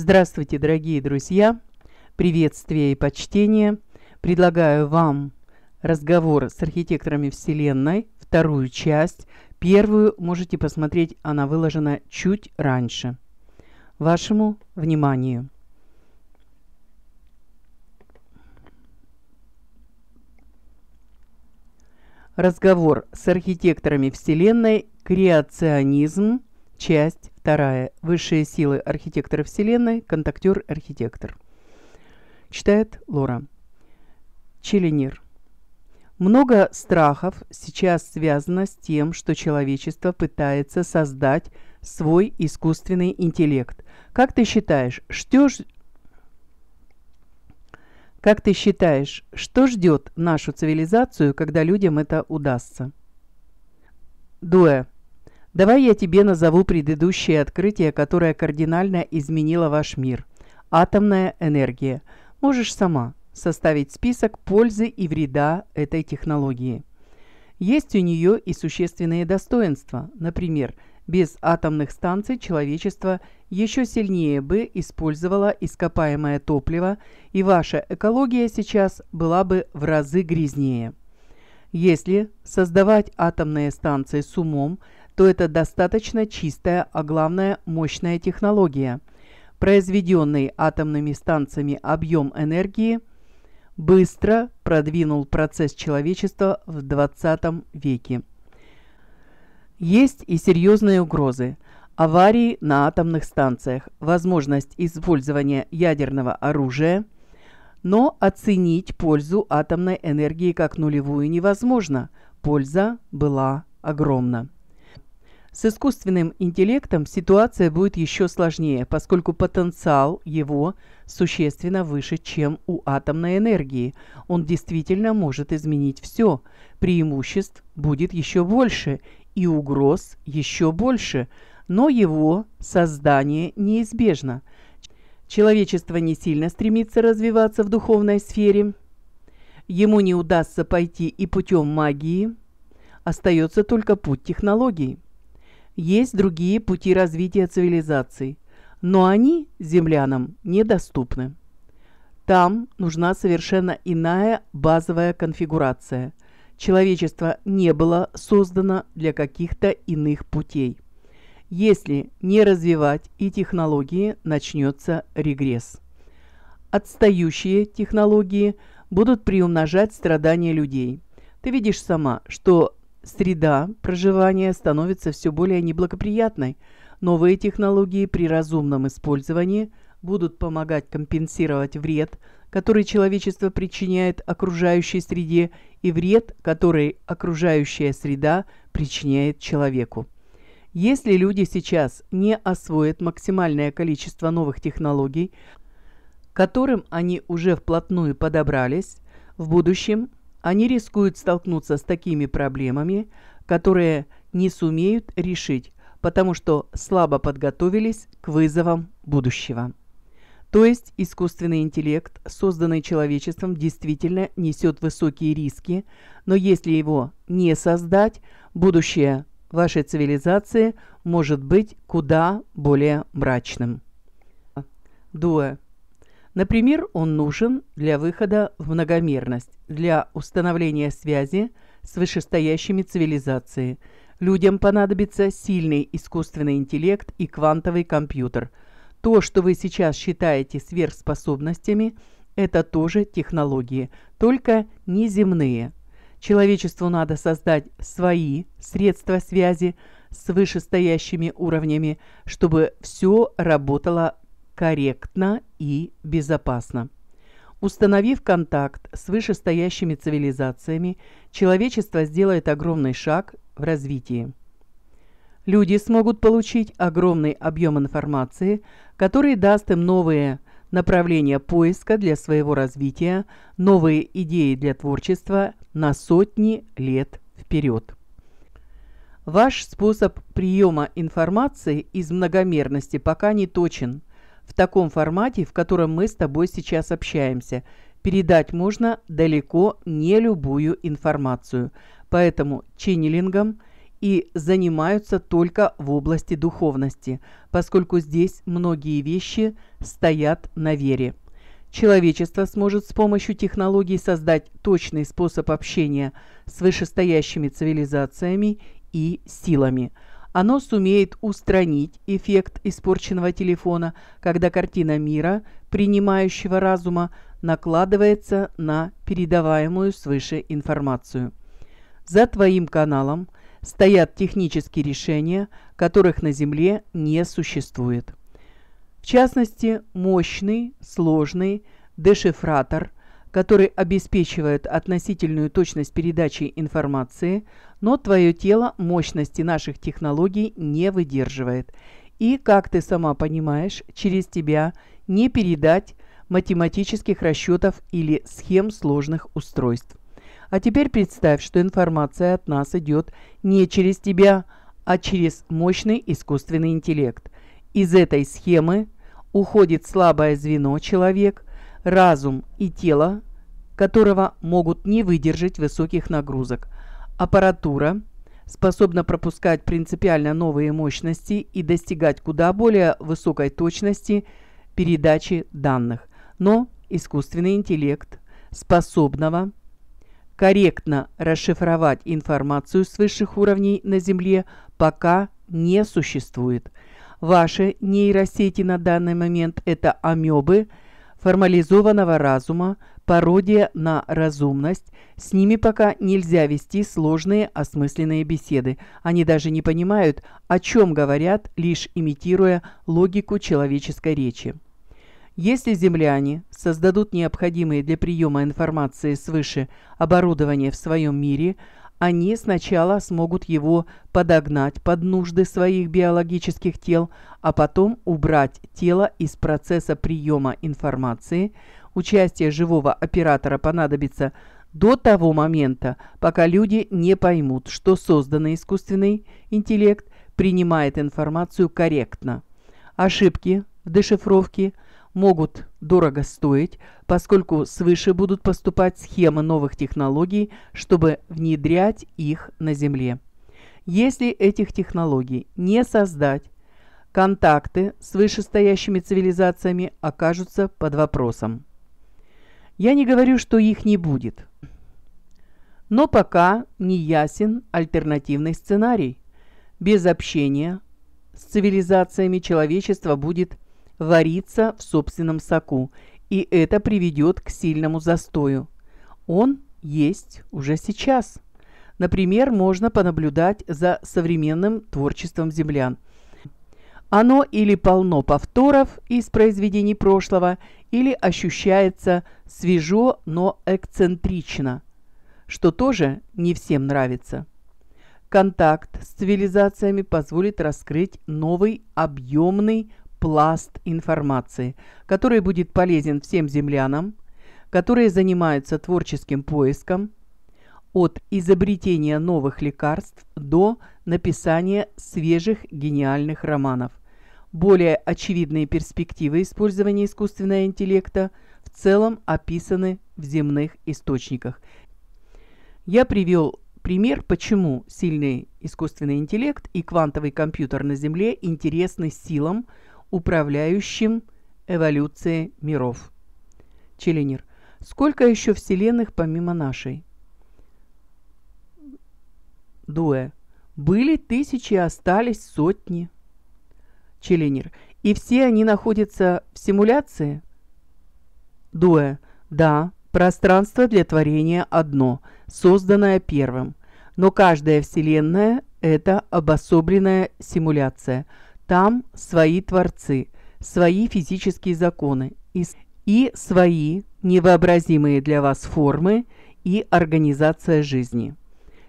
Здравствуйте, дорогие друзья! Приветствие и почтение! Предлагаю вам разговор с архитекторами Вселенной, вторую часть. Первую можете посмотреть, она выложена чуть раньше. Вашему вниманию! Разговор с архитекторами Вселенной, креационизм, часть Вторая. Высшие силы архитектора Вселенной, контактер-архитектор. Читает Лора. Челленир. Много страхов сейчас связано с тем, что человечество пытается создать свой искусственный интеллект. Как ты считаешь, что ж... Как ты считаешь, что ждет нашу цивилизацию, когда людям это удастся? Дуэ. Давай я тебе назову предыдущее открытие, которое кардинально изменило ваш мир. Атомная энергия. Можешь сама составить список пользы и вреда этой технологии. Есть у нее и существенные достоинства. Например, без атомных станций человечество еще сильнее бы использовало ископаемое топливо, и ваша экология сейчас была бы в разы грязнее. Если создавать атомные станции с умом – то это достаточно чистая, а главное мощная технология. Произведенный атомными станциями объем энергии быстро продвинул процесс человечества в 20 веке. Есть и серьезные угрозы. Аварии на атомных станциях, возможность использования ядерного оружия – но оценить пользу атомной энергии как нулевую невозможно. Польза была огромна. С искусственным интеллектом ситуация будет еще сложнее, поскольку потенциал его существенно выше, чем у атомной энергии. Он действительно может изменить все. Преимуществ будет еще больше и угроз еще больше, но его создание неизбежно. Человечество не сильно стремится развиваться в духовной сфере. Ему не удастся пойти и путем магии. Остается только путь технологий. Есть другие пути развития цивилизации, но они землянам недоступны. Там нужна совершенно иная базовая конфигурация. Человечество не было создано для каких-то иных путей. Если не развивать и технологии, начнется регресс. Отстающие технологии будут приумножать страдания людей. Ты видишь сама, что Среда проживания становится все более неблагоприятной. Новые технологии при разумном использовании будут помогать компенсировать вред, который человечество причиняет окружающей среде, и вред, который окружающая среда причиняет человеку. Если люди сейчас не освоят максимальное количество новых технологий, которым они уже вплотную подобрались, в будущем они рискуют столкнуться с такими проблемами, которые не сумеют решить, потому что слабо подготовились к вызовам будущего. То есть искусственный интеллект, созданный человечеством, действительно несет высокие риски, но если его не создать, будущее вашей цивилизации может быть куда более мрачным. Дуэ. Например, он нужен для выхода в многомерность, для установления связи с вышестоящими цивилизациями. Людям понадобится сильный искусственный интеллект и квантовый компьютер. То, что вы сейчас считаете сверхспособностями, это тоже технологии, только неземные. Человечеству надо создать свои средства связи с вышестоящими уровнями, чтобы все работало корректно и безопасно. Установив контакт с вышестоящими цивилизациями, человечество сделает огромный шаг в развитии. Люди смогут получить огромный объем информации, который даст им новые направления поиска для своего развития, новые идеи для творчества на сотни лет вперед. Ваш способ приема информации из многомерности пока не точен – в таком формате, в котором мы с тобой сейчас общаемся. Передать можно далеко не любую информацию. Поэтому ченнелингом и занимаются только в области духовности, поскольку здесь многие вещи стоят на вере. Человечество сможет с помощью технологий создать точный способ общения с вышестоящими цивилизациями и силами – оно сумеет устранить эффект испорченного телефона, когда картина мира, принимающего разума, накладывается на передаваемую свыше информацию. За твоим каналом стоят технические решения, которых на Земле не существует. В частности, мощный, сложный дешифратор – который обеспечивает относительную точность передачи информации, но твое тело мощности наших технологий не выдерживает. И, как ты сама понимаешь, через тебя не передать математических расчетов или схем сложных устройств. А теперь представь, что информация от нас идет не через тебя, а через мощный искусственный интеллект. Из этой схемы уходит слабое звено человек, разум и тело которого могут не выдержать высоких нагрузок. Аппаратура способна пропускать принципиально новые мощности и достигать куда более высокой точности передачи данных. Но искусственный интеллект способного корректно расшифровать информацию с высших уровней на Земле пока не существует. Ваши нейросети на данный момент – это амебы – формализованного разума, пародия на разумность. С ними пока нельзя вести сложные осмысленные беседы. Они даже не понимают, о чем говорят, лишь имитируя логику человеческой речи. Если земляне создадут необходимые для приема информации свыше оборудование в своем мире, они сначала смогут его подогнать под нужды своих биологических тел, а потом убрать тело из процесса приема информации. Участие живого оператора понадобится до того момента, пока люди не поймут, что созданный искусственный интеллект принимает информацию корректно. Ошибки в дешифровке – могут дорого стоить, поскольку свыше будут поступать схемы новых технологий, чтобы внедрять их на Земле. Если этих технологий не создать, контакты с вышестоящими цивилизациями окажутся под вопросом. Я не говорю, что их не будет. Но пока не ясен альтернативный сценарий. Без общения с цивилизациями человечество будет варится в собственном соку, и это приведет к сильному застою. Он есть уже сейчас. Например, можно понаблюдать за современным творчеством землян. Оно или полно повторов из произведений прошлого, или ощущается свежо, но эксцентрично, что тоже не всем нравится. Контакт с цивилизациями позволит раскрыть новый объемный пласт информации, который будет полезен всем землянам, которые занимаются творческим поиском от изобретения новых лекарств до написания свежих гениальных романов. Более очевидные перспективы использования искусственного интеллекта в целом описаны в земных источниках. Я привел пример, почему сильный искусственный интеллект и квантовый компьютер на Земле интересны силам, управляющим эволюцией миров. Челленер. Сколько еще вселенных помимо нашей? Дуэ. Были тысячи, остались сотни. Челленер. И все они находятся в симуляции? Дуэ. Да, пространство для творения одно, созданное первым. Но каждая вселенная – это обособленная симуляция – там свои творцы, свои физические законы и, и свои невообразимые для вас формы и организация жизни.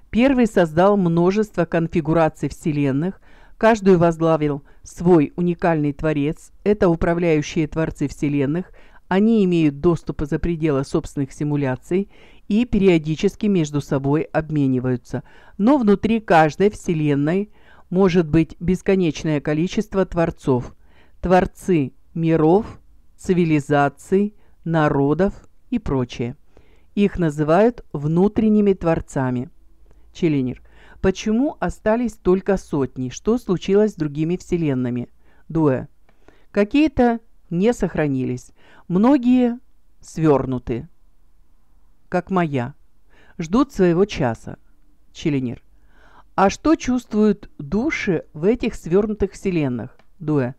Первый создал множество конфигураций вселенных, каждую возглавил свой уникальный творец, это управляющие творцы вселенных, они имеют доступ за пределы собственных симуляций и периодически между собой обмениваются. Но внутри каждой вселенной – может быть бесконечное количество творцов, творцы миров, цивилизаций, народов и прочее. Их называют внутренними творцами. Челинер, Почему остались только сотни? Что случилось с другими вселенными? Дуэ. Какие-то не сохранились. Многие свернуты, как моя. Ждут своего часа. Челинер. А что чувствуют души в этих свернутых вселенных? Дуэ.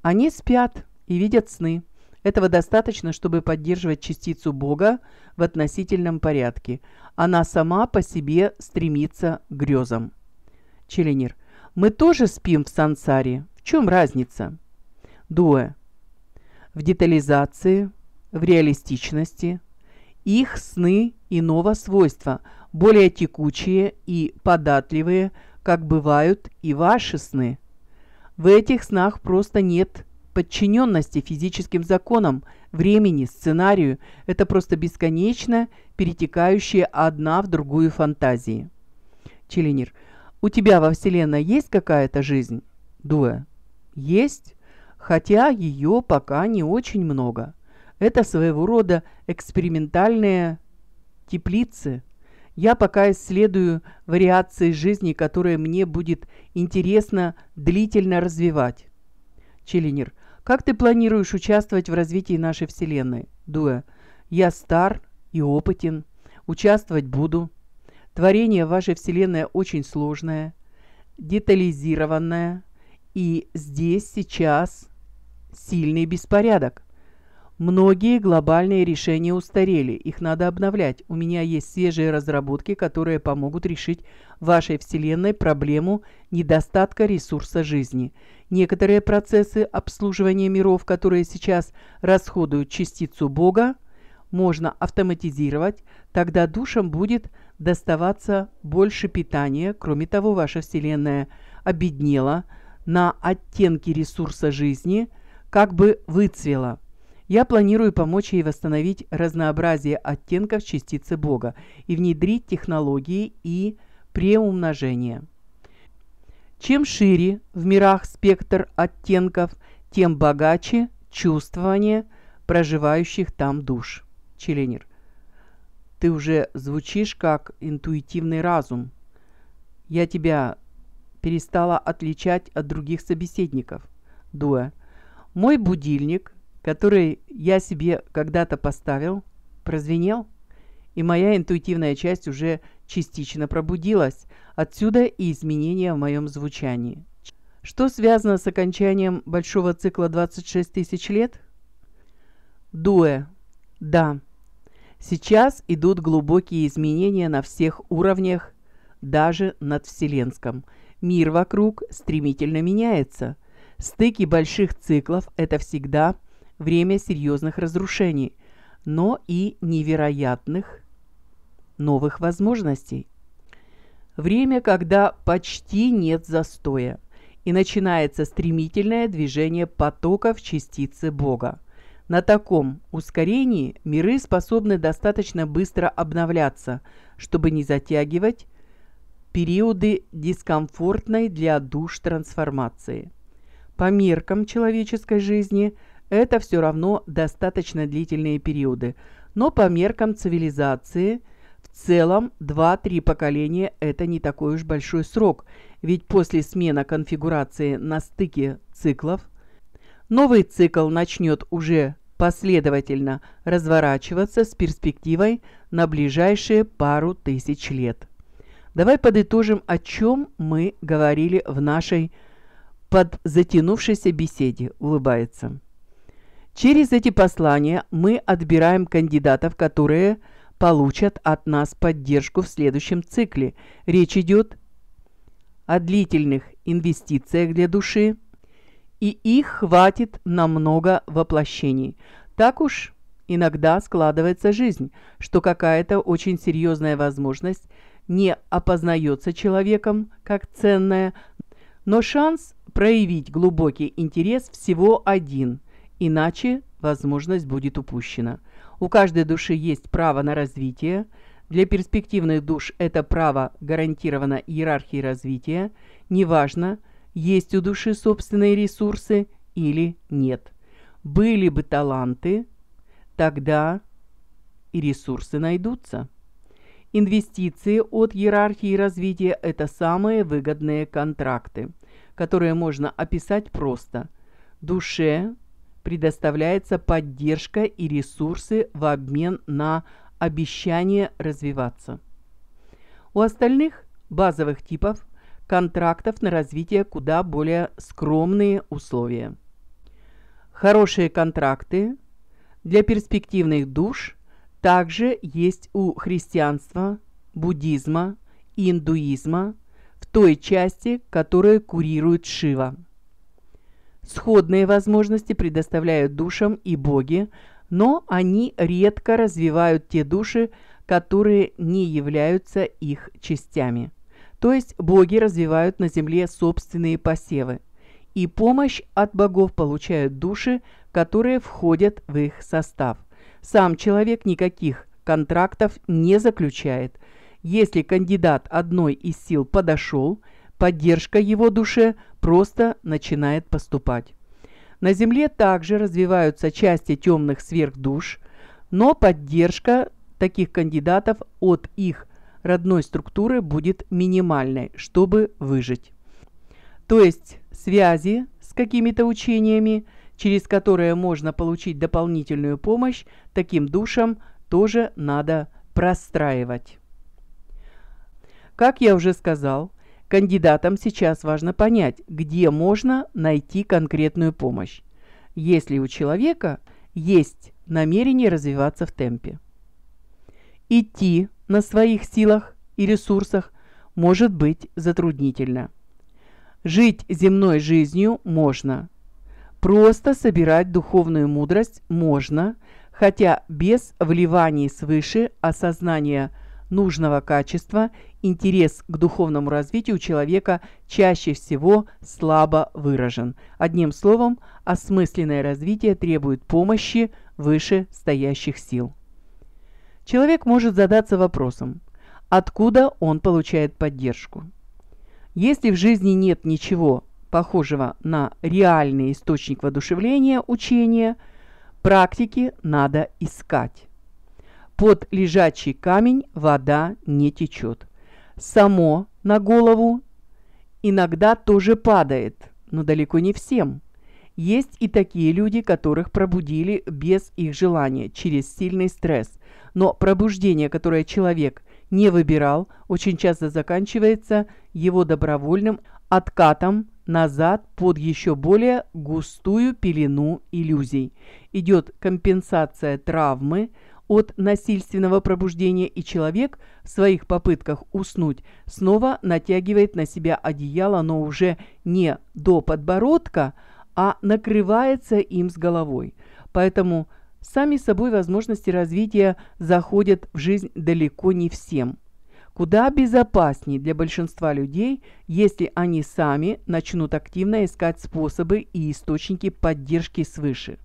Они спят и видят сны. Этого достаточно, чтобы поддерживать частицу Бога в относительном порядке. Она сама по себе стремится к грезам. Челенир. Мы тоже спим в сансаре. В чем разница? Дуэ. В детализации, в реалистичности. Их сны иного свойства – более текучие и податливые, как бывают и ваши сны. В этих снах просто нет подчиненности физическим законам, времени, сценарию. Это просто бесконечно перетекающие одна в другую фантазии. Челенир. У тебя во Вселенной есть какая-то жизнь? Дуэ. Есть, хотя ее пока не очень много. Это своего рода экспериментальные теплицы – я пока исследую вариации жизни, которые мне будет интересно длительно развивать. Челинер, Как ты планируешь участвовать в развитии нашей Вселенной? Дуэ. Я стар и опытен. Участвовать буду. Творение вашей Вселенной очень сложное, детализированное. И здесь сейчас сильный беспорядок. Многие глобальные решения устарели, их надо обновлять. У меня есть свежие разработки, которые помогут решить вашей Вселенной проблему недостатка ресурса жизни. Некоторые процессы обслуживания миров, которые сейчас расходуют частицу Бога, можно автоматизировать, тогда душам будет доставаться больше питания. Кроме того, ваша Вселенная обеднела на оттенки ресурса жизни, как бы выцвела – я планирую помочь ей восстановить разнообразие оттенков частицы Бога и внедрить технологии и преумножение. Чем шире в мирах спектр оттенков, тем богаче чувствование проживающих там душ. Челенер, ты уже звучишь как интуитивный разум. Я тебя перестала отличать от других собеседников. Дуэ. Мой будильник – который я себе когда-то поставил, прозвенел, и моя интуитивная часть уже частично пробудилась. Отсюда и изменения в моем звучании. Что связано с окончанием большого цикла 26 тысяч лет? Дуэ. Да. Сейчас идут глубокие изменения на всех уровнях, даже над вселенском. Мир вокруг стремительно меняется. Стыки больших циклов – это всегда – время серьезных разрушений, но и невероятных новых возможностей. Время, когда почти нет застоя, и начинается стремительное движение потоков частицы Бога. На таком ускорении миры способны достаточно быстро обновляться, чтобы не затягивать периоды дискомфортной для душ трансформации. По меркам человеческой жизни – это все равно достаточно длительные периоды, но по меркам цивилизации в целом 2-3 поколения – это не такой уж большой срок, ведь после смены конфигурации на стыке циклов новый цикл начнет уже последовательно разворачиваться с перспективой на ближайшие пару тысяч лет. Давай подытожим, о чем мы говорили в нашей подзатянувшейся беседе, улыбается. Через эти послания мы отбираем кандидатов, которые получат от нас поддержку в следующем цикле. Речь идет о длительных инвестициях для души, и их хватит на много воплощений. Так уж иногда складывается жизнь, что какая-то очень серьезная возможность не опознается человеком как ценная, но шанс проявить глубокий интерес всего один – Иначе возможность будет упущена. У каждой души есть право на развитие. Для перспективных душ это право гарантировано иерархией развития. Неважно, есть у души собственные ресурсы или нет. Были бы таланты, тогда и ресурсы найдутся. Инвестиции от иерархии развития – это самые выгодные контракты, которые можно описать просто. Душе предоставляется поддержка и ресурсы в обмен на обещание развиваться. У остальных базовых типов контрактов на развитие куда более скромные условия. Хорошие контракты для перспективных душ также есть у христианства, буддизма, индуизма в той части, которая курирует Шива. Сходные возможности предоставляют душам и боги, но они редко развивают те души, которые не являются их частями. То есть боги развивают на земле собственные посевы, и помощь от богов получают души, которые входят в их состав. Сам человек никаких контрактов не заключает. Если кандидат одной из сил подошел – поддержка его душе просто начинает поступать. На Земле также развиваются части темных сверхдуш, но поддержка таких кандидатов от их родной структуры будет минимальной, чтобы выжить. То есть связи с какими-то учениями, через которые можно получить дополнительную помощь, таким душам тоже надо простраивать. Как я уже сказал, Кандидатам сейчас важно понять, где можно найти конкретную помощь, если у человека есть намерение развиваться в темпе. Идти на своих силах и ресурсах может быть затруднительно. Жить земной жизнью можно. Просто собирать духовную мудрость можно, хотя без вливаний свыше осознания – нужного качества, интерес к духовному развитию человека чаще всего слабо выражен. Одним словом, осмысленное развитие требует помощи вышестоящих сил. Человек может задаться вопросом, откуда он получает поддержку. Если в жизни нет ничего похожего на реальный источник воодушевления учения, практики надо искать. Под лежачий камень вода не течет. Само на голову иногда тоже падает, но далеко не всем. Есть и такие люди, которых пробудили без их желания, через сильный стресс. Но пробуждение, которое человек не выбирал, очень часто заканчивается его добровольным откатом назад под еще более густую пелену иллюзий. Идет компенсация травмы, от насильственного пробуждения, и человек в своих попытках уснуть снова натягивает на себя одеяло, но уже не до подбородка, а накрывается им с головой. Поэтому сами собой возможности развития заходят в жизнь далеко не всем. Куда безопаснее для большинства людей, если они сами начнут активно искать способы и источники поддержки свыше.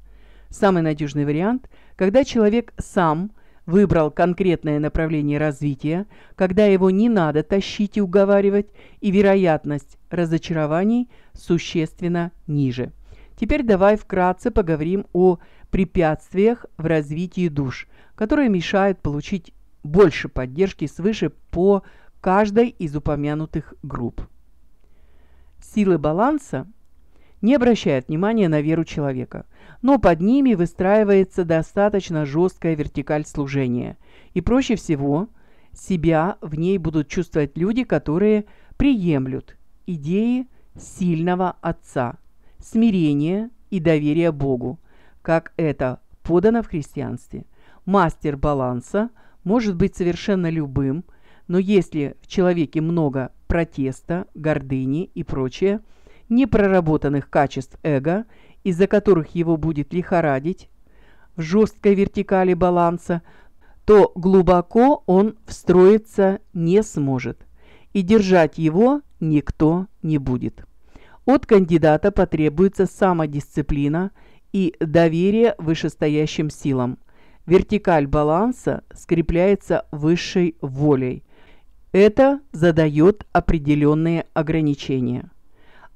Самый надежный вариант, когда человек сам выбрал конкретное направление развития, когда его не надо тащить и уговаривать, и вероятность разочарований существенно ниже. Теперь давай вкратце поговорим о препятствиях в развитии душ, которые мешают получить больше поддержки свыше по каждой из упомянутых групп. Силы баланса – не обращает внимания на веру человека, но под ними выстраивается достаточно жесткая вертикаль служения, и проще всего себя в ней будут чувствовать люди, которые приемлют идеи сильного Отца, смирения и доверия Богу, как это подано в христианстве. Мастер баланса может быть совершенно любым, но если в человеке много протеста, гордыни и прочее – непроработанных качеств эго, из-за которых его будет лихорадить, в жесткой вертикали баланса, то глубоко он встроиться не сможет, и держать его никто не будет. От кандидата потребуется самодисциплина и доверие вышестоящим силам. Вертикаль баланса скрепляется высшей волей. Это задает определенные ограничения.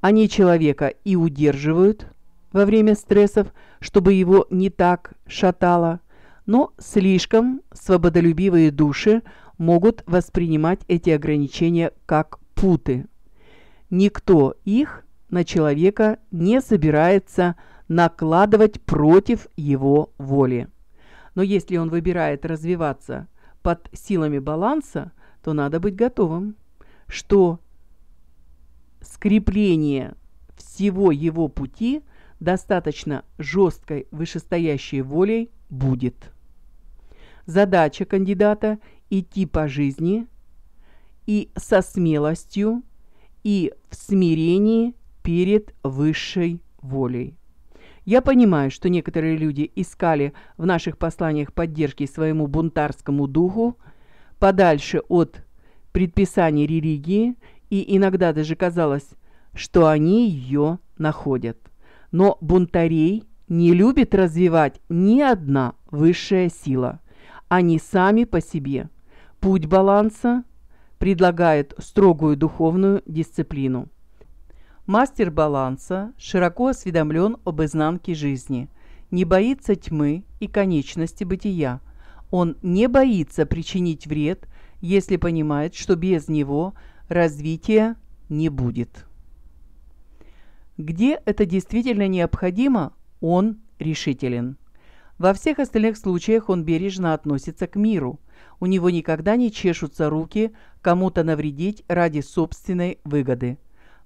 Они человека и удерживают во время стрессов, чтобы его не так шатало, но слишком свободолюбивые души могут воспринимать эти ограничения как путы. Никто их на человека не собирается накладывать против его воли. Но если он выбирает развиваться под силами баланса, то надо быть готовым, что скрепление всего его пути достаточно жесткой вышестоящей волей будет. Задача кандидата – идти по жизни и со смелостью, и в смирении перед высшей волей. Я понимаю, что некоторые люди искали в наших посланиях поддержки своему бунтарскому духу подальше от предписаний религии и иногда даже казалось, что они ее находят. Но бунтарей не любит развивать ни одна высшая сила. Они сами по себе. Путь баланса предлагает строгую духовную дисциплину. Мастер баланса широко осведомлен об изнанке жизни, не боится тьмы и конечности бытия. Он не боится причинить вред, если понимает, что без него – развития не будет. Где это действительно необходимо, он решителен. Во всех остальных случаях он бережно относится к миру. У него никогда не чешутся руки кому-то навредить ради собственной выгоды.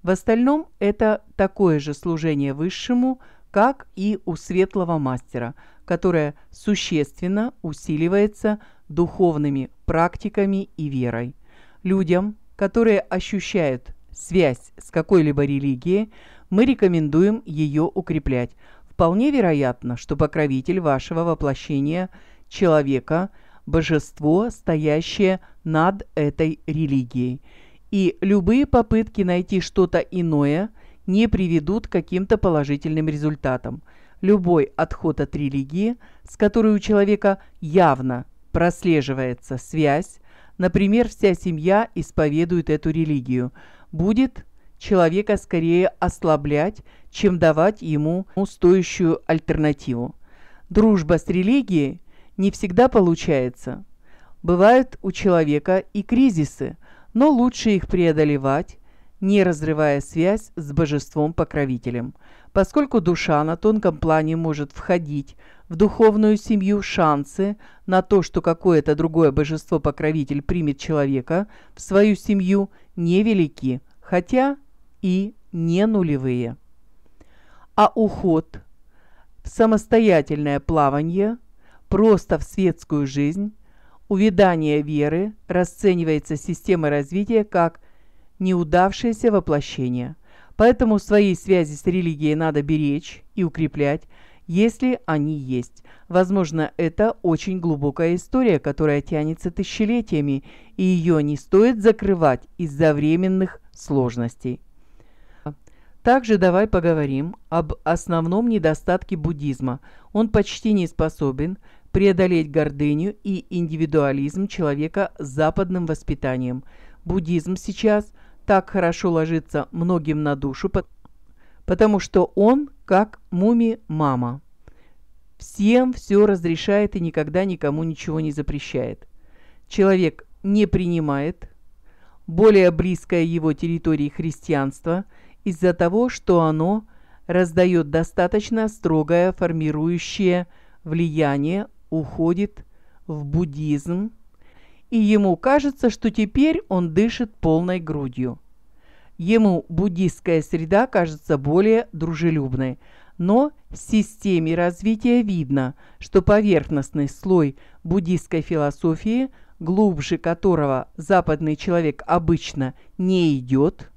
В остальном это такое же служение высшему, как и у светлого мастера, которое существенно усиливается духовными практиками и верой. Людям, которые ощущают связь с какой-либо религией, мы рекомендуем ее укреплять. Вполне вероятно, что покровитель вашего воплощения человека – божество, стоящее над этой религией. И любые попытки найти что-то иное не приведут к каким-то положительным результатам. Любой отход от религии, с которой у человека явно прослеживается связь, Например, вся семья исповедует эту религию. Будет человека скорее ослаблять, чем давать ему стоящую альтернативу. Дружба с религией не всегда получается. Бывают у человека и кризисы, но лучше их преодолевать, не разрывая связь с божеством-покровителем – Поскольку душа на тонком плане может входить в духовную семью, шансы на то, что какое-то другое божество-покровитель примет человека в свою семью, невелики, хотя и не нулевые. А уход в самостоятельное плавание, просто в светскую жизнь, увядание веры расценивается системой развития как неудавшееся воплощение – Поэтому свои связи с религией надо беречь и укреплять, если они есть. Возможно, это очень глубокая история, которая тянется тысячелетиями, и ее не стоит закрывать из-за временных сложностей. Также давай поговорим об основном недостатке буддизма. Он почти не способен преодолеть гордыню и индивидуализм человека с западным воспитанием. Буддизм сейчас – так хорошо ложится многим на душу, потому что он как муми-мама. Всем все разрешает и никогда никому ничего не запрещает. Человек не принимает более близкое его территории христианство из-за того, что оно раздает достаточно строгое формирующее влияние, уходит в буддизм, и ему кажется, что теперь он дышит полной грудью. Ему буддийская среда кажется более дружелюбной, но в системе развития видно, что поверхностный слой буддийской философии, глубже которого западный человек обычно не идет,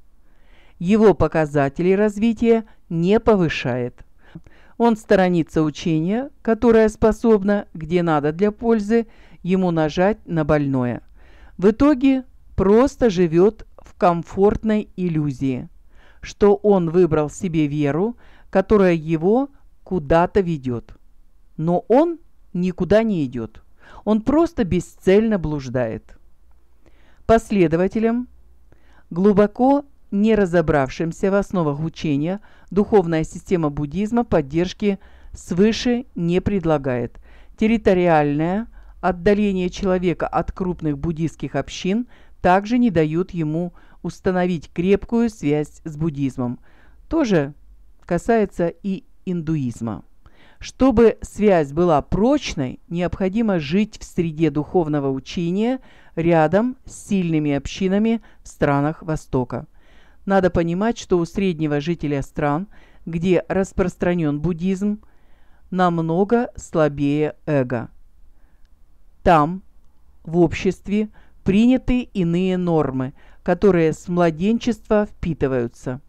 его показатели развития не повышает. Он сторонится учения, которое способно, где надо для пользы, ему нажать на больное. В итоге просто живет в комфортной иллюзии, что он выбрал себе веру, которая его куда-то ведет. Но он никуда не идет. Он просто бесцельно блуждает. Последователям, глубоко не разобравшимся в основах учения, духовная система буддизма поддержки свыше не предлагает. Территориальная, Отдаление человека от крупных буддийских общин также не дают ему установить крепкую связь с буддизмом. Тоже касается и индуизма. Чтобы связь была прочной, необходимо жить в среде духовного учения рядом с сильными общинами в странах Востока. Надо понимать, что у среднего жителя стран, где распространен буддизм, намного слабее эго – там, в обществе, приняты иные нормы, которые с младенчества впитываются.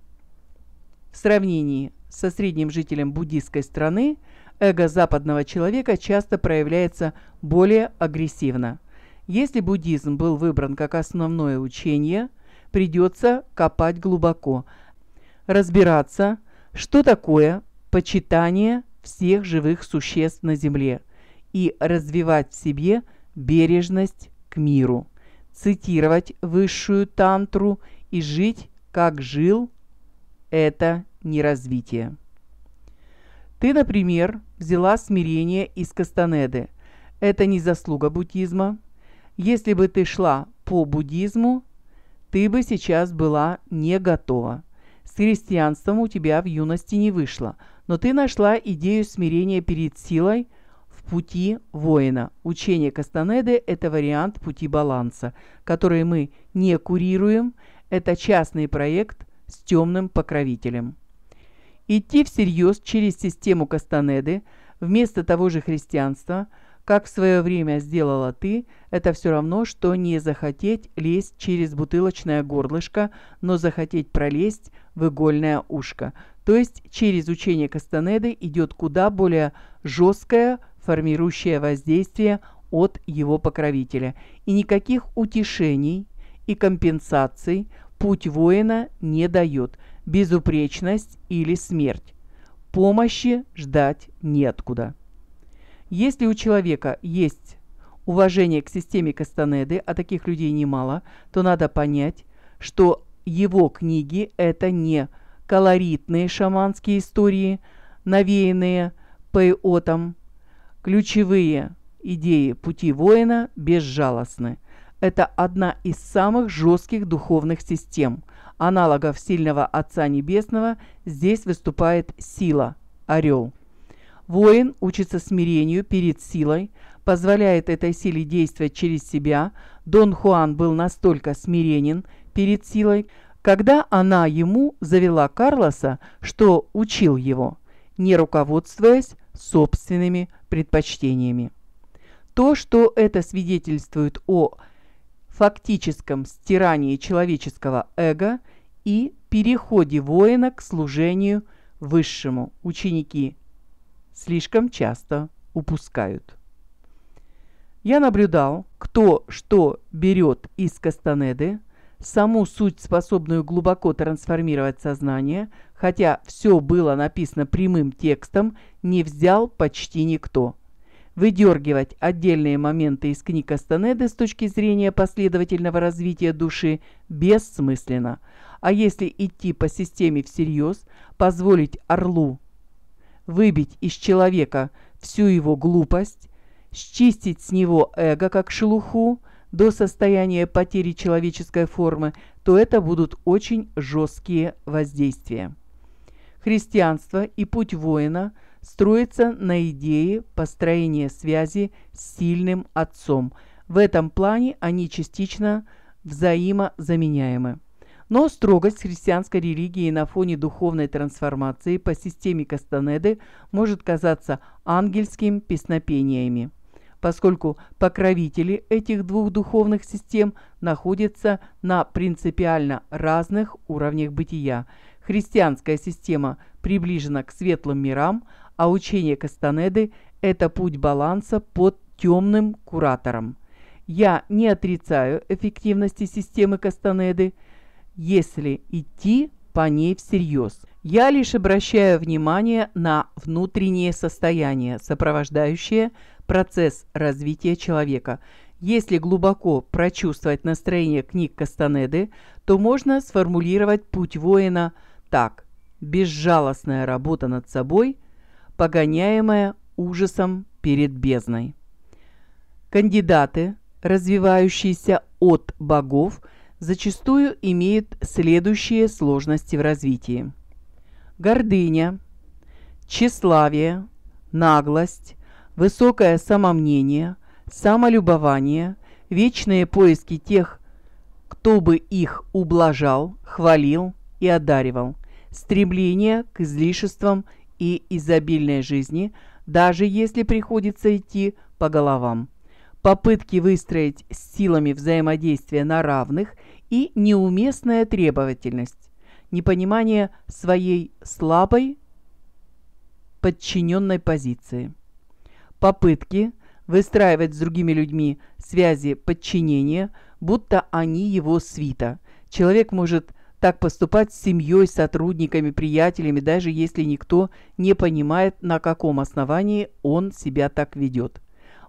В сравнении со средним жителем буддийской страны эго западного человека часто проявляется более агрессивно. Если буддизм был выбран как основное учение, придется копать глубоко, разбираться, что такое почитание всех живых существ на Земле – и развивать в себе бережность к миру, цитировать высшую тантру и жить, как жил, это не развитие. Ты, например, взяла смирение из Кастанеды. Это не заслуга буддизма. Если бы ты шла по буддизму, ты бы сейчас была не готова. С христианством у тебя в юности не вышло, но ты нашла идею смирения перед силой, пути воина. Учение Кастанеды – это вариант пути баланса, который мы не курируем, это частный проект с темным покровителем. Идти всерьез через систему Кастанеды вместо того же христианства, как в свое время сделала ты, это все равно, что не захотеть лезть через бутылочное горлышко, но захотеть пролезть в игольное ушко. То есть через учение Кастанеды идет куда более жесткая формирующее воздействие от его покровителя. И никаких утешений и компенсаций путь воина не дает. Безупречность или смерть. Помощи ждать неоткуда. Если у человека есть уважение к системе Кастанеды, а таких людей немало, то надо понять, что его книги – это не колоритные шаманские истории, навеянные пейотом, Ключевые идеи пути воина безжалостны. Это одна из самых жестких духовных систем. Аналогов сильного Отца Небесного здесь выступает сила, орел. Воин учится смирению перед силой, позволяет этой силе действовать через себя. Дон Хуан был настолько смиренен перед силой, когда она ему завела Карлоса, что учил его, не руководствуясь собственными предпочтениями. То, что это свидетельствует о фактическом стирании человеческого эго и переходе воина к служению высшему, ученики слишком часто упускают. Я наблюдал, кто что берет из Кастанеды, саму суть, способную глубоко трансформировать сознание – хотя все было написано прямым текстом, не взял почти никто. Выдергивать отдельные моменты из книг Астанеды с точки зрения последовательного развития души бессмысленно. А если идти по системе всерьез, позволить орлу выбить из человека всю его глупость, счистить с него эго как шелуху до состояния потери человеческой формы, то это будут очень жесткие воздействия. Христианство и путь воина строятся на идее построения связи с сильным отцом. В этом плане они частично взаимозаменяемы. Но строгость христианской религии на фоне духовной трансформации по системе Кастанеды может казаться ангельским песнопениями, поскольку покровители этих двух духовных систем находятся на принципиально разных уровнях бытия. Христианская система приближена к светлым мирам, а учение Кастанеды – это путь баланса под темным куратором. Я не отрицаю эффективности системы Кастанеды, если идти по ней всерьез. Я лишь обращаю внимание на внутреннее состояние, сопровождающее процесс развития человека. Если глубоко прочувствовать настроение книг Кастанеды, то можно сформулировать путь воина – так. Безжалостная работа над собой, погоняемая ужасом перед бездной. Кандидаты, развивающиеся от богов, зачастую имеют следующие сложности в развитии. Гордыня, тщеславие, наглость, высокое самомнение, самолюбование, вечные поиски тех, кто бы их ублажал, хвалил и одаривал, стремление к излишествам и изобильной жизни, даже если приходится идти по головам, попытки выстроить с силами взаимодействия на равных и неуместная требовательность, непонимание своей слабой подчиненной позиции, попытки выстраивать с другими людьми связи подчинения, будто они его свита. Человек может так поступать с семьей, сотрудниками, приятелями, даже если никто не понимает, на каком основании он себя так ведет.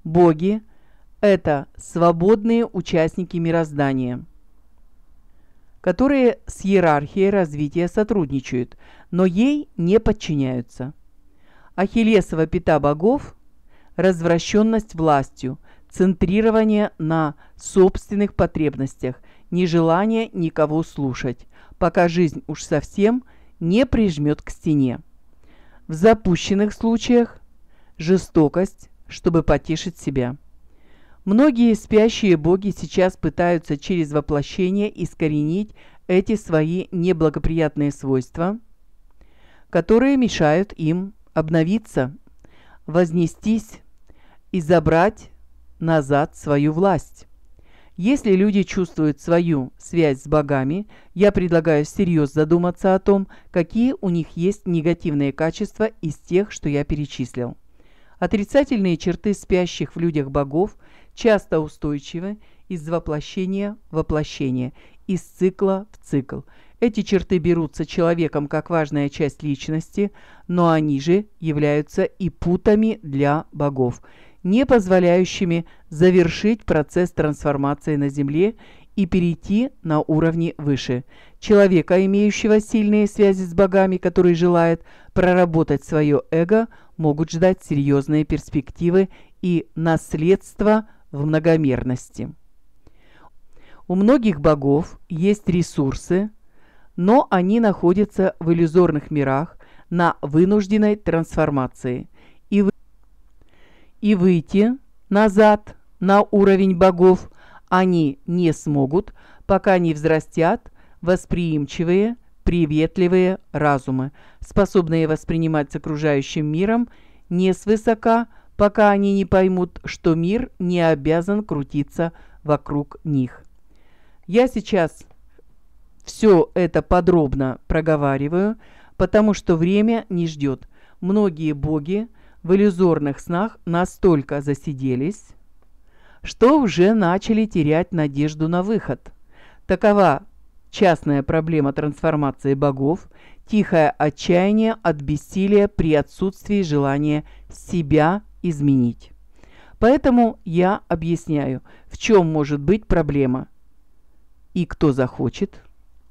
Боги – это свободные участники мироздания, которые с иерархией развития сотрудничают, но ей не подчиняются. Ахиллесова пята богов – развращенность властью, центрирование на собственных потребностях, нежелание никого слушать, пока жизнь уж совсем не прижмет к стене. В запущенных случаях жестокость, чтобы потешить себя. Многие спящие боги сейчас пытаются через воплощение искоренить эти свои неблагоприятные свойства, которые мешают им обновиться, вознестись и забрать назад свою власть. Если люди чувствуют свою связь с богами, я предлагаю всерьез задуматься о том, какие у них есть негативные качества из тех, что я перечислил. Отрицательные черты спящих в людях богов часто устойчивы из воплощения в воплощение, из цикла в цикл. Эти черты берутся человеком как важная часть личности, но они же являются и путами для богов – не позволяющими завершить процесс трансформации на Земле и перейти на уровни выше. Человека, имеющего сильные связи с богами, который желает проработать свое эго, могут ждать серьезные перспективы и наследство в многомерности. У многих богов есть ресурсы, но они находятся в иллюзорных мирах на вынужденной трансформации – и выйти назад на уровень богов они не смогут, пока не взрастят восприимчивые, приветливые разумы, способные воспринимать с окружающим миром не свысока, пока они не поймут, что мир не обязан крутиться вокруг них. Я сейчас все это подробно проговариваю, потому что время не ждет. Многие боги – в иллюзорных снах настолько засиделись, что уже начали терять надежду на выход. Такова частная проблема трансформации богов, тихое отчаяние от бессилия при отсутствии желания себя изменить. Поэтому я объясняю, в чем может быть проблема. И кто захочет,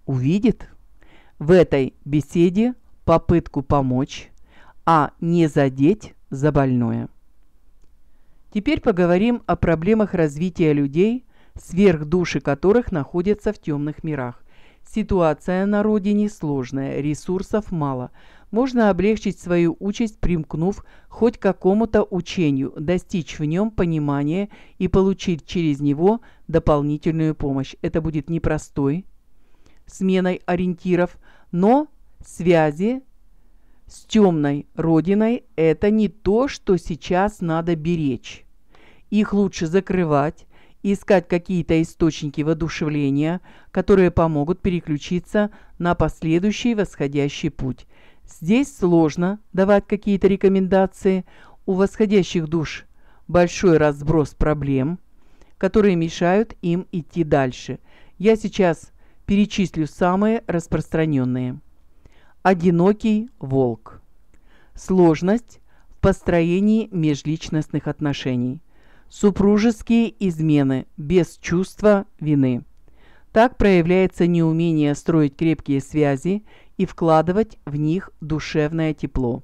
увидит. В этой беседе попытку помочь, а не задеть за больное. Теперь поговорим о проблемах развития людей, сверхдуши которых находятся в темных мирах. Ситуация на родине сложная, ресурсов мало. Можно облегчить свою участь, примкнув хоть к какому-то учению, достичь в нем понимания и получить через него дополнительную помощь. Это будет непростой сменой ориентиров, но связи с темной родиной – это не то, что сейчас надо беречь. Их лучше закрывать, искать какие-то источники воодушевления, которые помогут переключиться на последующий восходящий путь. Здесь сложно давать какие-то рекомендации. У восходящих душ большой разброс проблем, которые мешают им идти дальше. Я сейчас перечислю самые распространенные. Одинокий волк. Сложность в построении межличностных отношений. Супружеские измены без чувства вины. Так проявляется неумение строить крепкие связи и вкладывать в них душевное тепло.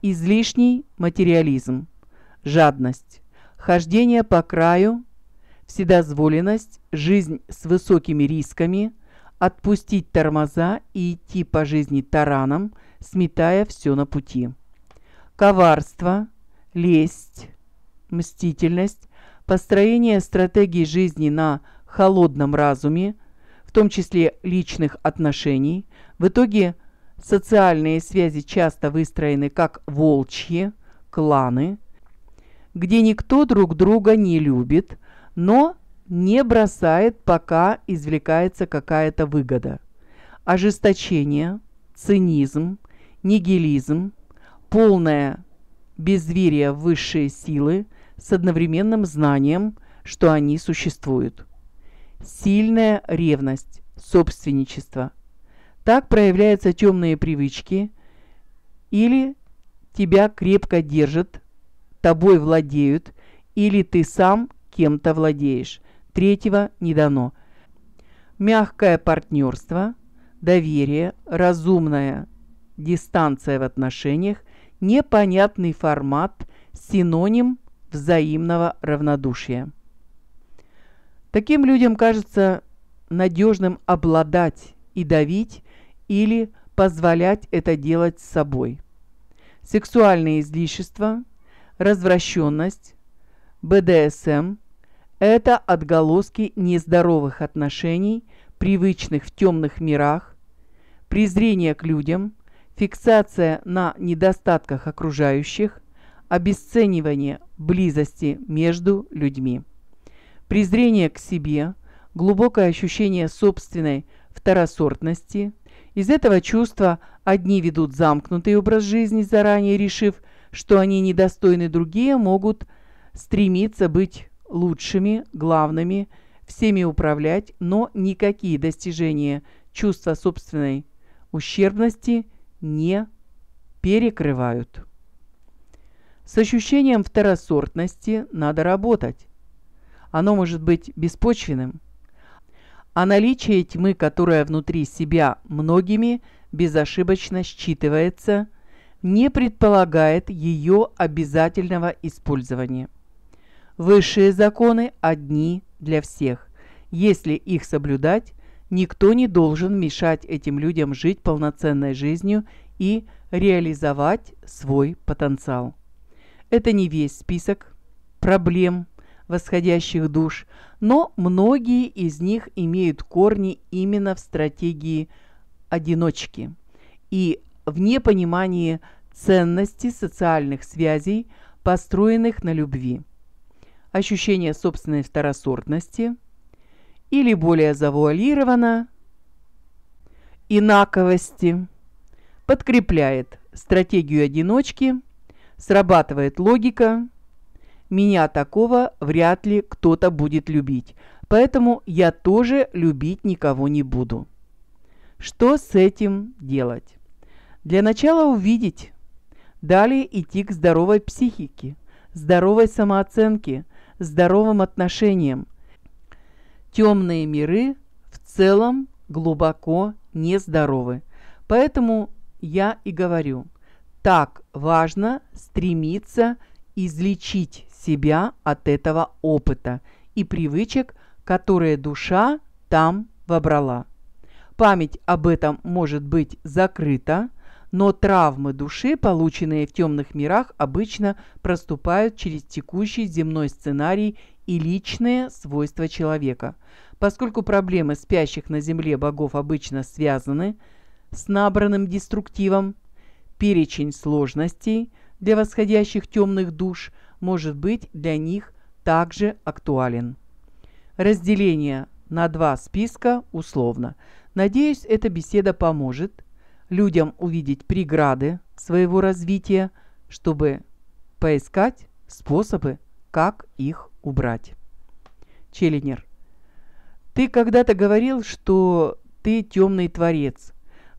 Излишний материализм. Жадность. Хождение по краю. Вседозволенность. Жизнь с высокими рисками – отпустить тормоза и идти по жизни тараном, сметая все на пути. Коварство, лесть, мстительность, построение стратегии жизни на холодном разуме, в том числе личных отношений, в итоге социальные связи часто выстроены как волчьи, кланы, где никто друг друга не любит, но не бросает, пока извлекается какая-то выгода. Ожесточение, цинизм, нигилизм, полное безверие в высшие силы с одновременным знанием, что они существуют. Сильная ревность, собственничество. Так проявляются темные привычки или тебя крепко держат, тобой владеют, или ты сам кем-то владеешь – Третьего не дано. Мягкое партнерство, доверие, разумная дистанция в отношениях, непонятный формат, синоним взаимного равнодушия. Таким людям кажется надежным обладать и давить или позволять это делать с собой. Сексуальные излишества, развращенность, БДСМ – это отголоски нездоровых отношений, привычных в темных мирах, презрение к людям, фиксация на недостатках окружающих, обесценивание близости между людьми. Презрение к себе, глубокое ощущение собственной второсортности. Из этого чувства одни ведут замкнутый образ жизни, заранее решив, что они недостойны, другие могут стремиться быть лучшими, главными, всеми управлять, но никакие достижения чувства собственной ущербности не перекрывают. С ощущением второсортности надо работать. Оно может быть беспочвенным. А наличие тьмы, которая внутри себя многими безошибочно считывается, не предполагает ее обязательного использования. Высшие законы одни для всех. Если их соблюдать, никто не должен мешать этим людям жить полноценной жизнью и реализовать свой потенциал. Это не весь список проблем восходящих душ, но многие из них имеют корни именно в стратегии одиночки и в непонимании ценности социальных связей, построенных на любви ощущение собственной второсортности или более завуалированно инаковости, подкрепляет стратегию одиночки, срабатывает логика, меня такого вряд ли кто-то будет любить, поэтому я тоже любить никого не буду. Что с этим делать? Для начала увидеть, далее идти к здоровой психике, здоровой самооценке, здоровым отношением. Темные миры в целом глубоко нездоровы. Поэтому я и говорю, так важно стремиться излечить себя от этого опыта и привычек, которые душа там вобрала. Память об этом может быть закрыта – но травмы души, полученные в темных мирах, обычно проступают через текущий земной сценарий и личные свойства человека. Поскольку проблемы спящих на земле богов обычно связаны с набранным деструктивом, перечень сложностей для восходящих темных душ может быть для них также актуален. Разделение на два списка условно. Надеюсь, эта беседа поможет людям увидеть преграды своего развития, чтобы поискать способы, как их убрать. Челленер. Ты когда-то говорил, что ты темный творец.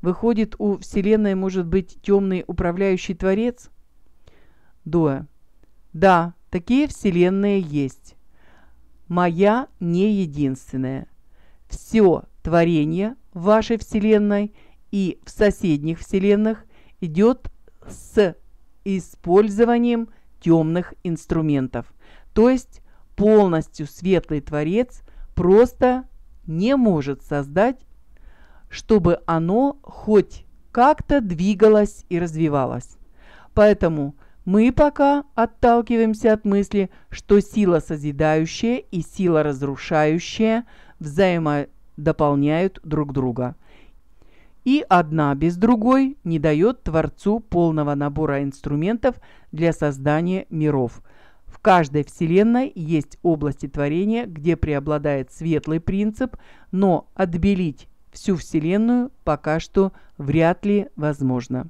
Выходит, у Вселенной может быть темный управляющий творец? Дуэ. Да, такие вселенные есть. Моя не единственная. Все творение в вашей вселенной и в соседних вселенных идет с использованием темных инструментов. То есть полностью светлый творец просто не может создать, чтобы оно хоть как-то двигалось и развивалось. Поэтому мы пока отталкиваемся от мысли, что сила созидающая и сила разрушающая взаимодополняют друг друга. И одна без другой не дает Творцу полного набора инструментов для создания миров. В каждой Вселенной есть области творения, где преобладает светлый принцип, но отбелить всю Вселенную пока что вряд ли возможно.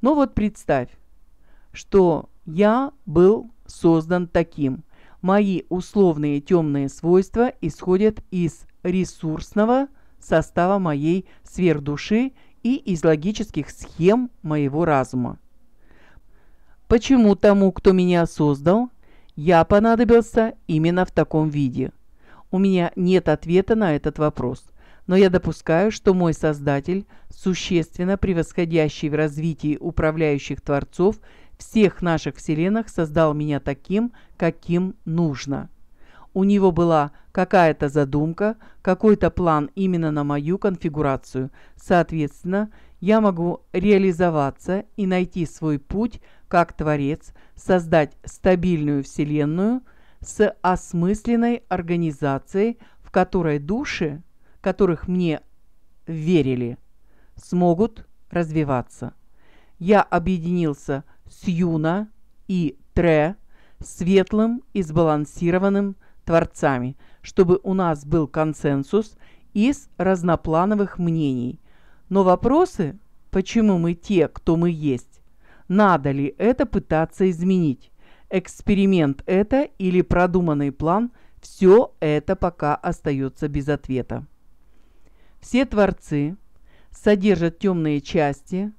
Но ну вот представь, что я был создан таким. Мои условные темные свойства исходят из ресурсного – состава моей сверхдуши и из логических схем моего разума. Почему тому, кто меня создал, я понадобился именно в таком виде? У меня нет ответа на этот вопрос, но я допускаю, что мой Создатель, существенно превосходящий в развитии управляющих Творцов, всех наших Вселенных создал меня таким, каким нужно – у него была какая-то задумка, какой-то план именно на мою конфигурацию. Соответственно, я могу реализоваться и найти свой путь как творец, создать стабильную вселенную с осмысленной организацией, в которой души, которых мне верили, смогут развиваться. Я объединился с Юна и Тре, светлым и сбалансированным творцами, чтобы у нас был консенсус из разноплановых мнений. Но вопросы, почему мы те, кто мы есть, надо ли это пытаться изменить, эксперимент это или продуманный план, все это пока остается без ответа. Все творцы содержат темные части,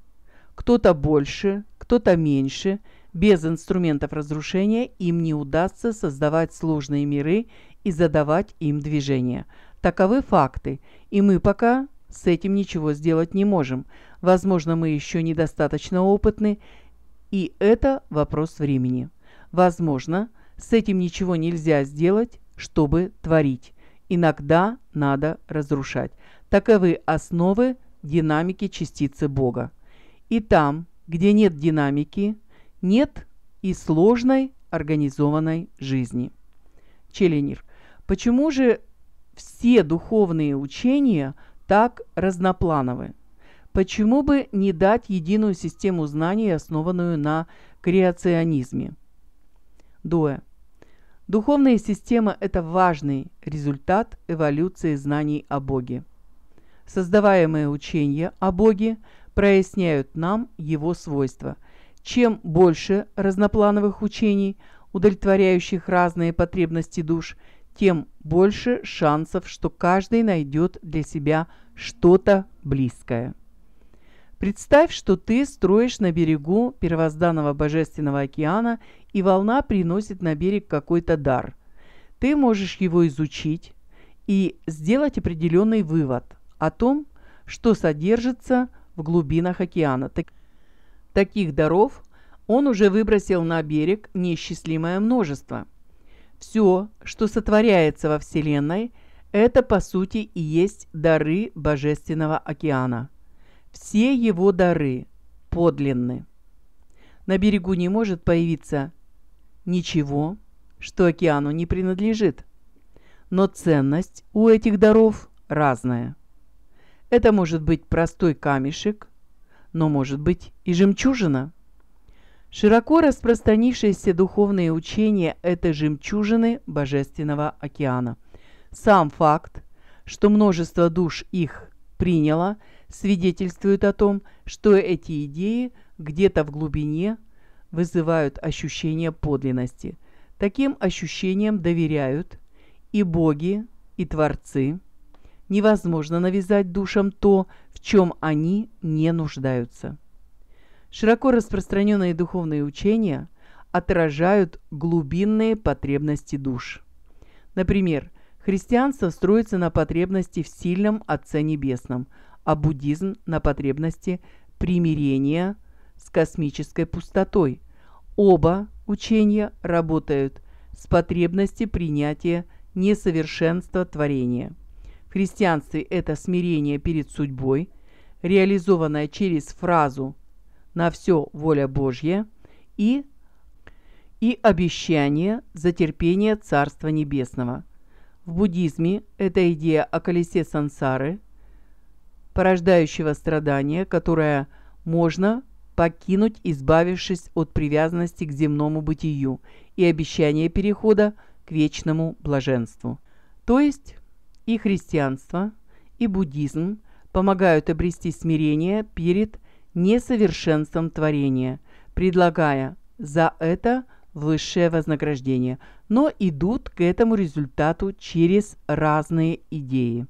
кто-то больше, кто-то меньше – без инструментов разрушения им не удастся создавать сложные миры и задавать им движение. Таковы факты, и мы пока с этим ничего сделать не можем. Возможно, мы еще недостаточно опытны, и это вопрос времени. Возможно, с этим ничего нельзя сделать, чтобы творить. Иногда надо разрушать. Таковы основы динамики частицы Бога. И там, где нет динамики – нет и сложной организованной жизни. Челенир, Почему же все духовные учения так разноплановы? Почему бы не дать единую систему знаний, основанную на креационизме? Дуэ. Духовная система – это важный результат эволюции знаний о Боге. Создаваемые учения о Боге проясняют нам его свойства – чем больше разноплановых учений, удовлетворяющих разные потребности душ, тем больше шансов, что каждый найдет для себя что-то близкое. Представь, что ты строишь на берегу первозданного божественного океана, и волна приносит на берег какой-то дар. Ты можешь его изучить и сделать определенный вывод о том, что содержится в глубинах океана. Так, Таких даров он уже выбросил на берег неисчислимое множество. Все, что сотворяется во Вселенной, это по сути и есть дары Божественного океана. Все его дары подлинны. На берегу не может появиться ничего, что океану не принадлежит. Но ценность у этих даров разная. Это может быть простой камешек, но, может быть, и жемчужина. Широко распространившиеся духовные учения – это жемчужины Божественного океана. Сам факт, что множество душ их приняло, свидетельствует о том, что эти идеи где-то в глубине вызывают ощущение подлинности. Таким ощущениям доверяют и боги, и творцы – невозможно навязать душам то, в чем они не нуждаются. Широко распространенные духовные учения отражают глубинные потребности душ. Например, христианство строится на потребности в сильном Отце Небесном, а буддизм на потребности примирения с космической пустотой. Оба учения работают с потребности принятия несовершенства творения – в христианстве это смирение перед судьбой, реализованное через фразу «на все воля Божья» и, и обещание за терпение Царства Небесного. В буддизме это идея о колесе сансары, порождающего страдания, которое можно покинуть, избавившись от привязанности к земному бытию и обещание перехода к вечному блаженству. То есть и христианство, и буддизм помогают обрести смирение перед несовершенством творения, предлагая за это высшее вознаграждение, но идут к этому результату через разные идеи.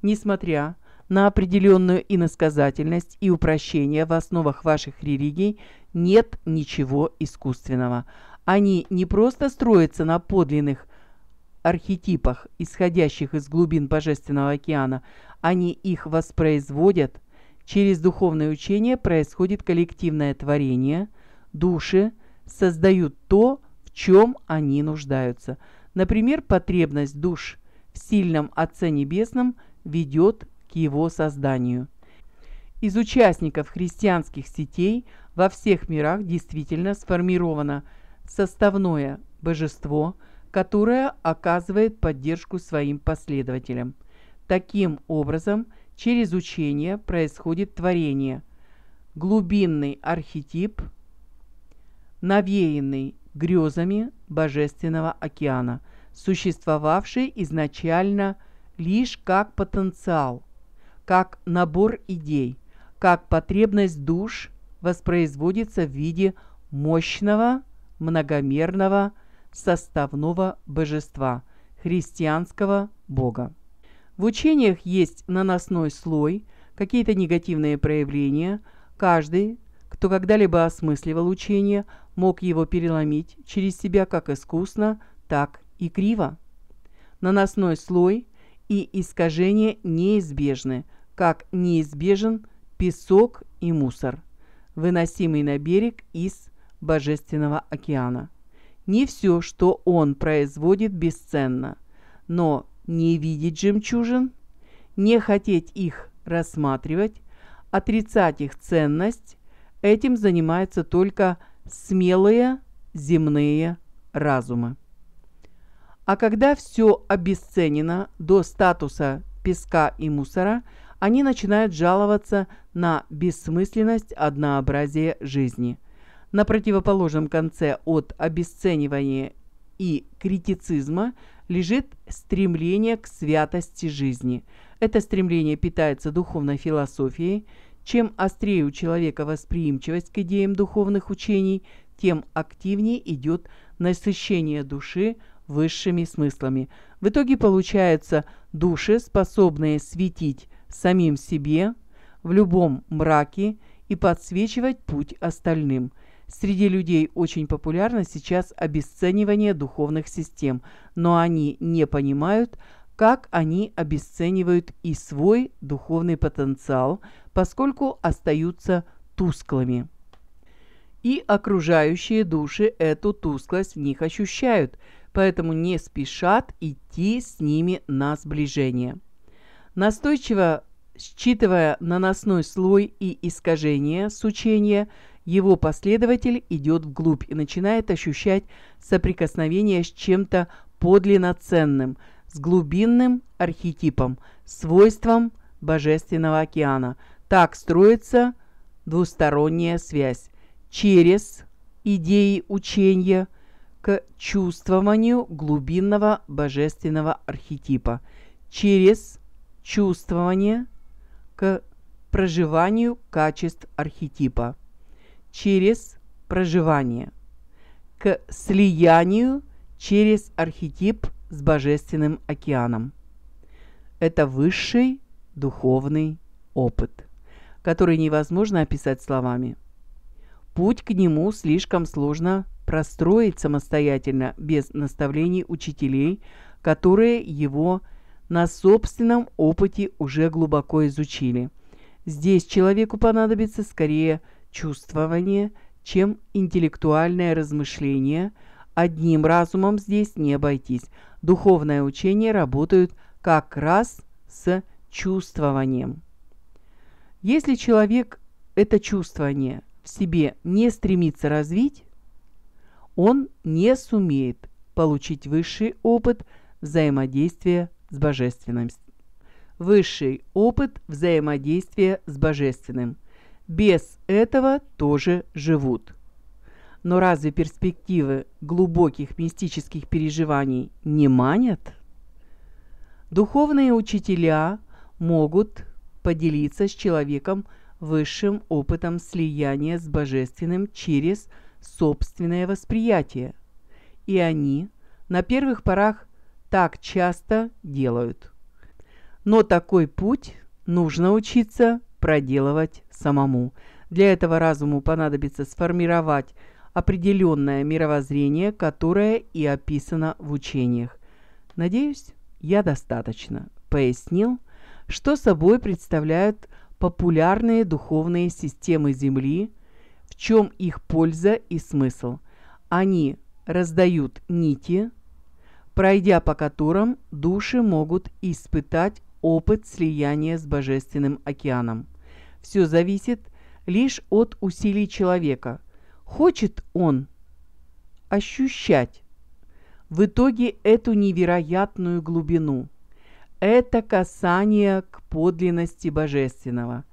Несмотря на определенную иносказательность и упрощение в основах ваших религий нет ничего искусственного. Они не просто строятся на подлинных архетипах, исходящих из глубин Божественного океана, они их воспроизводят, через духовное учение происходит коллективное творение, души создают то, в чем они нуждаются. Например, потребность душ в сильном Отце Небесном ведет к его созданию. Из участников христианских сетей во всех мирах действительно сформировано составное божество – которая оказывает поддержку своим последователям. Таким образом, через учение происходит творение. Глубинный архетип, навеянный грезами Божественного океана, существовавший изначально лишь как потенциал, как набор идей, как потребность душ воспроизводится в виде мощного многомерного составного божества, христианского Бога. В учениях есть наносной слой, какие-то негативные проявления. Каждый, кто когда-либо осмысливал учение, мог его переломить через себя как искусно, так и криво. Наносной слой и искажения неизбежны, как неизбежен песок и мусор, выносимый на берег из Божественного океана – не все, что он производит, бесценно. Но не видеть жемчужин, не хотеть их рассматривать, отрицать их ценность, этим занимаются только смелые земные разумы. А когда все обесценено до статуса песка и мусора, они начинают жаловаться на бессмысленность однообразия жизни – на противоположном конце от обесценивания и критицизма лежит стремление к святости жизни. Это стремление питается духовной философией. Чем острее у человека восприимчивость к идеям духовных учений, тем активнее идет насыщение души высшими смыслами. В итоге получается души, способные светить самим себе в любом мраке и подсвечивать путь остальным – Среди людей очень популярно сейчас обесценивание духовных систем, но они не понимают, как они обесценивают и свой духовный потенциал, поскольку остаются тусклыми. И окружающие души эту тусклость в них ощущают, поэтому не спешат идти с ними на сближение. Настойчиво считывая наносной слой и искажение с учения – его последователь идет вглубь и начинает ощущать соприкосновение с чем-то подлинно ценным, с глубинным архетипом, свойством Божественного океана. Так строится двусторонняя связь через идеи учения к чувствованию глубинного божественного архетипа, через чувствование к проживанию качеств архетипа через проживание, к слиянию через архетип с Божественным океаном. Это высший духовный опыт, который невозможно описать словами. Путь к нему слишком сложно простроить самостоятельно без наставлений учителей, которые его на собственном опыте уже глубоко изучили. Здесь человеку понадобится скорее – чувствование, чем интеллектуальное размышление. Одним разумом здесь не обойтись. Духовное учение работает как раз с чувствованием. Если человек это чувствование в себе не стремится развить, он не сумеет получить высший опыт взаимодействия с божественным. Высший опыт взаимодействия с божественным – без этого тоже живут. Но разве перспективы глубоких мистических переживаний не манят? Духовные учителя могут поделиться с человеком высшим опытом слияния с божественным через собственное восприятие. И они на первых порах так часто делают. Но такой путь нужно учиться проделывать самому. Для этого разуму понадобится сформировать определенное мировоззрение, которое и описано в учениях. Надеюсь, я достаточно пояснил, что собой представляют популярные духовные системы Земли, в чем их польза и смысл. Они раздают нити, пройдя по которым души могут испытать опыт слияния с Божественным океаном все зависит лишь от усилий человека. Хочет он ощущать в итоге эту невероятную глубину. Это касание к подлинности божественного.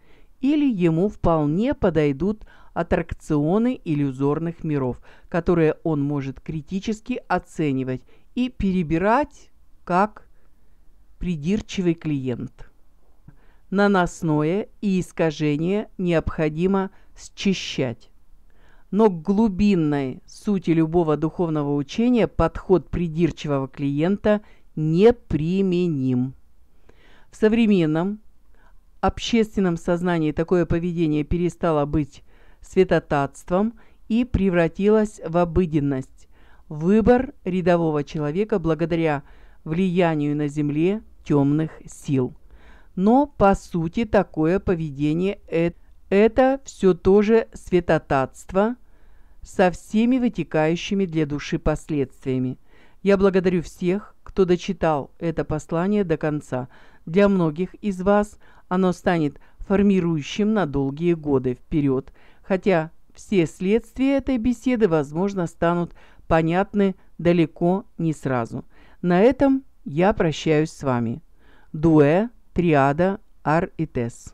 Или ему вполне подойдут аттракционы иллюзорных миров, которые он может критически оценивать и перебирать как придирчивый клиент наносное и искажение необходимо счищать. Но к глубинной сути любого духовного учения подход придирчивого клиента неприменим. В современном общественном сознании такое поведение перестало быть святотатством и превратилось в обыденность. Выбор рядового человека благодаря влиянию на Земле темных сил – но по сути такое поведение – это все тоже светотатство со всеми вытекающими для души последствиями. Я благодарю всех, кто дочитал это послание до конца. Для многих из вас оно станет формирующим на долгие годы вперед, хотя все следствия этой беседы, возможно, станут понятны далеко не сразу. На этом я прощаюсь с вами. Дуэ Триада Ар и Тес.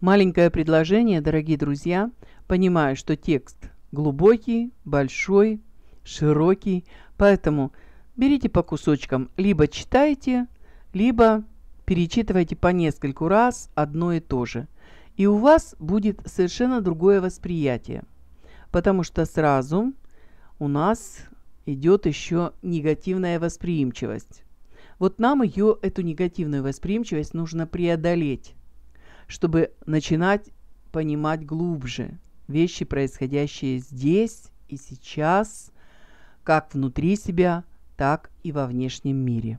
Маленькое предложение, дорогие друзья, понимаю, что текст глубокий, большой, широкий, поэтому берите по кусочкам, либо читайте, либо перечитывайте по нескольку раз одно и то же. И у вас будет совершенно другое восприятие, потому что сразу у нас идет еще негативная восприимчивость. Вот нам ее, эту негативную восприимчивость, нужно преодолеть, чтобы начинать понимать глубже вещи, происходящие здесь и сейчас, как внутри себя, так и во внешнем мире.